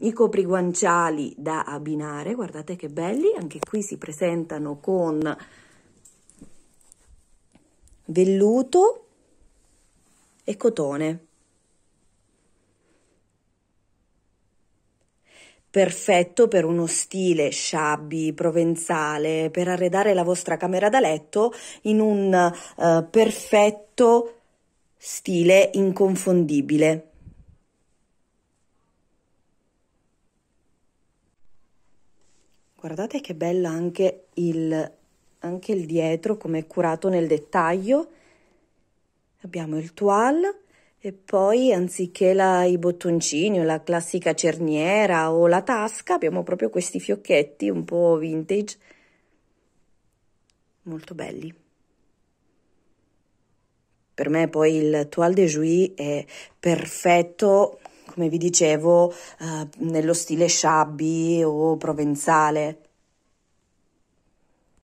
I copriguanciali da abbinare, guardate che belli, anche qui si presentano con velluto e cotone. perfetto per uno stile shabby, provenzale, per arredare la vostra camera da letto in un uh, perfetto stile inconfondibile. Guardate che bella anche il, anche il dietro, come è curato nel dettaglio. Abbiamo il toile e poi anziché la, i bottoncini o la classica cerniera o la tasca, abbiamo proprio questi fiocchetti un po' vintage, molto belli. Per me poi il toile de jouy è perfetto come vi dicevo, eh, nello stile sciabbi o provenzale.